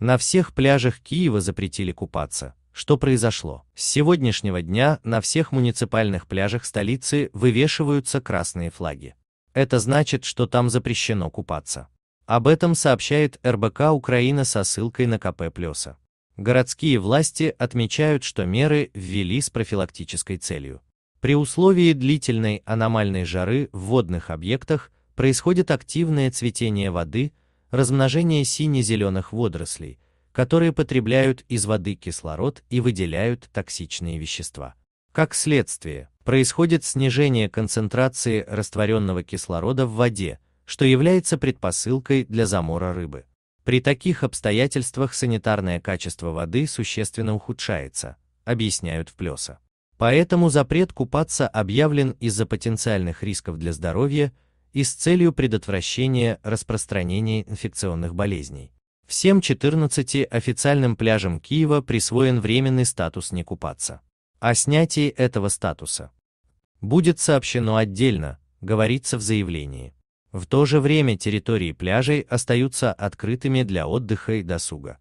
На всех пляжах Киева запретили купаться. Что произошло? С сегодняшнего дня на всех муниципальных пляжах столицы вывешиваются красные флаги. Это значит, что там запрещено купаться. Об этом сообщает РБК Украина со ссылкой на КП Плеса. Городские власти отмечают, что меры ввели с профилактической целью. При условии длительной аномальной жары в водных объектах происходит активное цветение воды – размножение сине-зеленых водорослей, которые потребляют из воды кислород и выделяют токсичные вещества. Как следствие, происходит снижение концентрации растворенного кислорода в воде, что является предпосылкой для замора рыбы. При таких обстоятельствах санитарное качество воды существенно ухудшается, объясняют в Плеса. Поэтому запрет купаться объявлен из-за потенциальных рисков для здоровья и с целью предотвращения распространения инфекционных болезней. Всем 14 официальным пляжам Киева присвоен временный статус «не купаться». О снятии этого статуса будет сообщено отдельно, говорится в заявлении. В то же время территории пляжей остаются открытыми для отдыха и досуга.